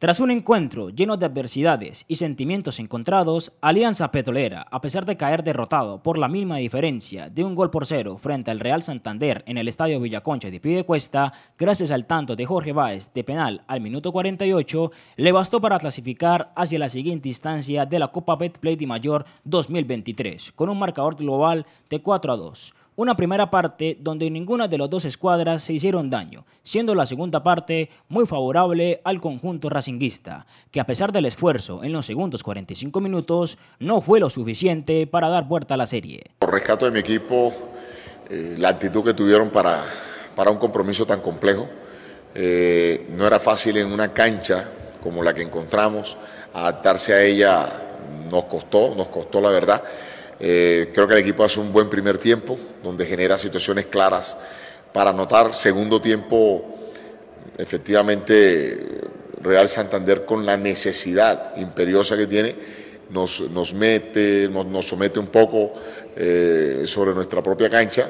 Tras un encuentro lleno de adversidades y sentimientos encontrados, Alianza Petrolera, a pesar de caer derrotado por la mínima diferencia de un gol por cero frente al Real Santander en el Estadio Villaconcha de Pidecuesta, gracias al tanto de Jorge Báez de penal al minuto 48, le bastó para clasificar hacia la siguiente instancia de la Copa Betplay de Mayor 2023, con un marcador global de 4 a 2 una primera parte donde ninguna de las dos escuadras se hicieron daño, siendo la segunda parte muy favorable al conjunto racinguista, que a pesar del esfuerzo en los segundos 45 minutos no fue lo suficiente para dar vuelta a la serie. Por rescato de mi equipo, eh, la actitud que tuvieron para, un compromiso tan complejo, eh, no era fácil en una cancha como la que encontramos, adaptarse a ella nos costó, nos costó la verdad. Eh, creo que el equipo hace un buen primer tiempo, donde genera situaciones claras para anotar. Segundo tiempo, efectivamente, Real Santander con la necesidad imperiosa que tiene, nos, mete, nos, somete un poco eh, sobre nuestra propia cancha.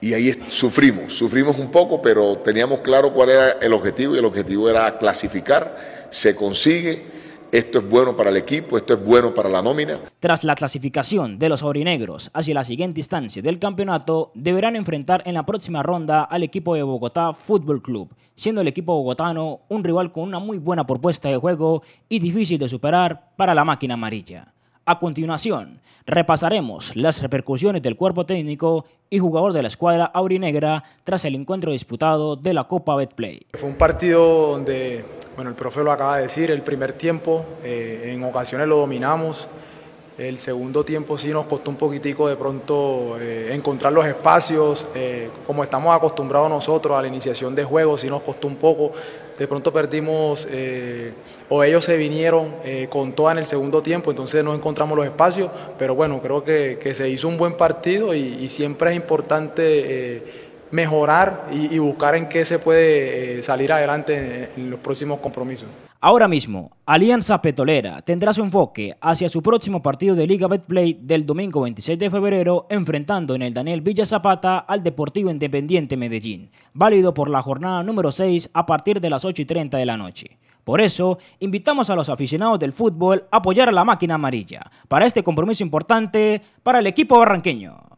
Y ahí sufrimos, sufrimos un poco, pero teníamos claro cuál era el objetivo y el objetivo era clasificar, se consigue esto es bueno para el equipo, esto es bueno para la nómina. Tras la clasificación de los aurinegros hacia la siguiente instancia del campeonato, deberán enfrentar en la próxima ronda al equipo de Bogotá Fútbol Club, siendo el equipo bogotano un rival con una muy buena propuesta de juego y difícil de superar para la máquina amarilla. A continuación, repasaremos las repercusiones del cuerpo técnico y jugador de la escuadra aurinegra tras el encuentro disputado de la Copa Betplay. Fue un partido donde bueno, el profe lo acaba de decir, el primer tiempo eh, en ocasiones lo dominamos, el segundo tiempo sí nos costó un poquitico de pronto eh, encontrar los espacios, eh, como estamos acostumbrados nosotros a la iniciación de juegos, sí nos costó un poco, de pronto perdimos o ellos se vinieron con toda en el segundo tiempo, entonces no encontramos los espacios, pero bueno, creo que, se hizo un buen partido y siempre es importante mejorar y, buscar en qué se puede eh, salir adelante en, los próximos compromisos. Ahora mismo, Alianza Petolera tendrá su enfoque hacia su próximo partido de Liga Betplay del domingo 26 de febrero, enfrentando en el Daniel Villa Zapata al Deportivo Independiente Medellín, válido por la jornada número 6 a partir de las 8 y 30 de la noche. Por eso, invitamos a los aficionados del fútbol a apoyar a la máquina amarilla para este compromiso importante para el equipo barranqueño.